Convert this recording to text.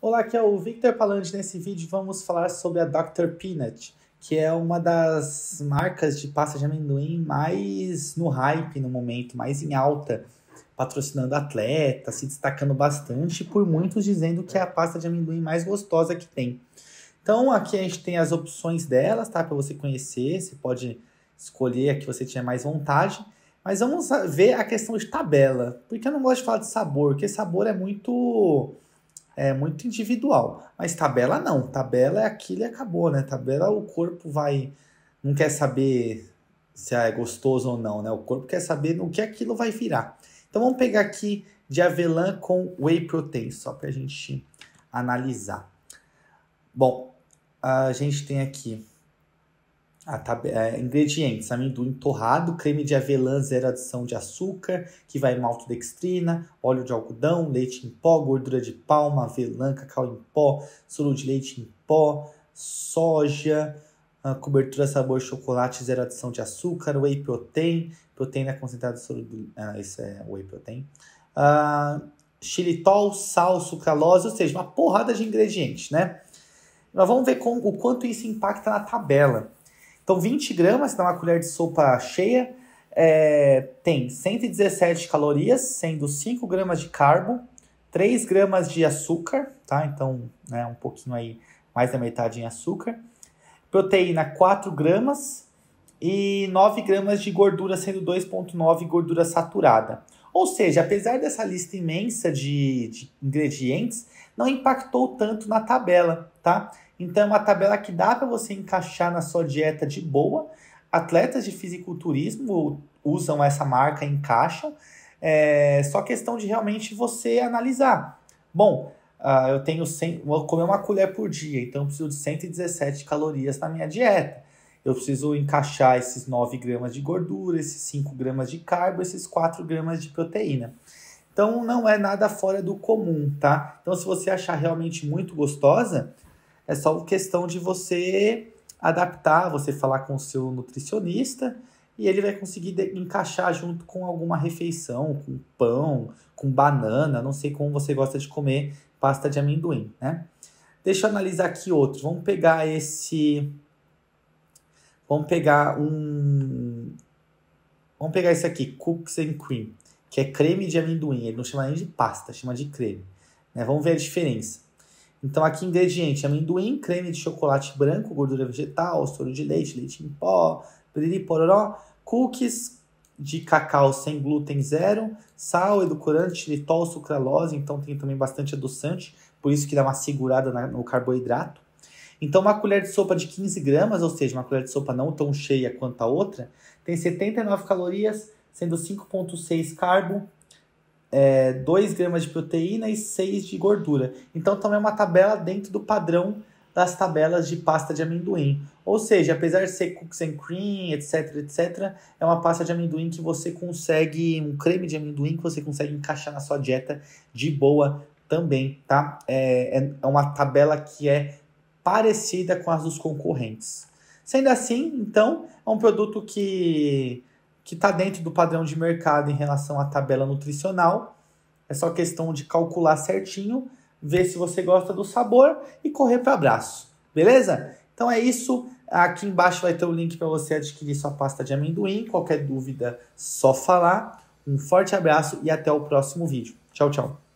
Olá, aqui é o Victor Palante. Nesse vídeo vamos falar sobre a Dr. Peanut, que é uma das marcas de pasta de amendoim mais no hype no momento, mais em alta, patrocinando atletas, se destacando bastante, por muitos dizendo que é a pasta de amendoim mais gostosa que tem. Então aqui a gente tem as opções delas, tá? Para você conhecer, você pode escolher a que você tiver mais vontade. Mas vamos ver a questão de tabela. Porque eu não gosto de falar de sabor, porque sabor é muito é muito individual. Mas tabela não, tabela é aquilo e acabou, né? Tabela o corpo vai não quer saber se é gostoso ou não, né? O corpo quer saber no que aquilo vai virar. Então vamos pegar aqui de avelã com whey protein, só para a gente analisar. Bom, a gente tem aqui a tab... é, ingredientes: amendoim torrado, creme de avelã, zero adição de açúcar, que vai em maltodextrina, óleo de algodão, leite em pó, gordura de palma, avelã, cacau em pó, soro de leite em pó, soja, ah, cobertura sabor chocolate, zero adição de açúcar, whey protein, proteína concentrada de soro. Ah, isso é whey protein. Ah, xilitol, sal, sucralose, ou seja, uma porrada de ingredientes, né? Nós vamos ver com o quanto isso impacta na tabela. Então, 20 gramas, dá uma colher de sopa cheia, é, tem 117 calorias, sendo 5 gramas de carbo, 3 gramas de açúcar, tá? Então, né, um pouquinho aí, mais da metade em açúcar. Proteína, 4 gramas e 9 gramas de gordura, sendo 2,9 gordura saturada. Ou seja, apesar dessa lista imensa de, de ingredientes, não impactou tanto na tabela, tá? Então, é uma tabela que dá para você encaixar na sua dieta de boa. Atletas de fisiculturismo usam essa marca, encaixam. É só questão de realmente você analisar. Bom, uh, eu tenho 100, vou comer uma colher por dia, então eu preciso de 117 calorias na minha dieta. Eu preciso encaixar esses 9 gramas de gordura, esses 5 gramas de carbo, esses 4 gramas de proteína. Então não é nada fora do comum, tá? Então se você achar realmente muito gostosa, é só questão de você adaptar, você falar com o seu nutricionista e ele vai conseguir encaixar junto com alguma refeição, com pão, com banana, não sei como você gosta de comer pasta de amendoim, né? Deixa eu analisar aqui outro. Vamos pegar esse. Vamos pegar um. Vamos pegar esse aqui, Cooks and Cream, que é creme de amendoim. Ele não chama nem de pasta, chama de creme. Né? Vamos ver a diferença. Então, aqui ingrediente: amendoim, creme de chocolate branco, gordura vegetal, soro de leite, leite em pó, piriporó, cookies de cacau sem glúten zero, sal, edulcorante, xilitol, sucralose. Então, tem também bastante adoçante, por isso que dá uma segurada no carboidrato. Então, uma colher de sopa de 15 gramas, ou seja, uma colher de sopa não tão cheia quanto a outra, tem 79 calorias, sendo 5,6 carbo, é, 2 gramas de proteína e 6 de gordura. Então, também é uma tabela dentro do padrão das tabelas de pasta de amendoim. Ou seja, apesar de ser cookies and cream, etc, etc, é uma pasta de amendoim que você consegue, um creme de amendoim que você consegue encaixar na sua dieta de boa também, tá? É, é, é uma tabela que é parecida com as dos concorrentes. Sendo assim, então, é um produto que que está dentro do padrão de mercado em relação à tabela nutricional. É só questão de calcular certinho, ver se você gosta do sabor e correr para abraço, beleza? Então é isso. Aqui embaixo vai ter o link para você adquirir sua pasta de amendoim. Qualquer dúvida, só falar. Um forte abraço e até o próximo vídeo. Tchau, tchau.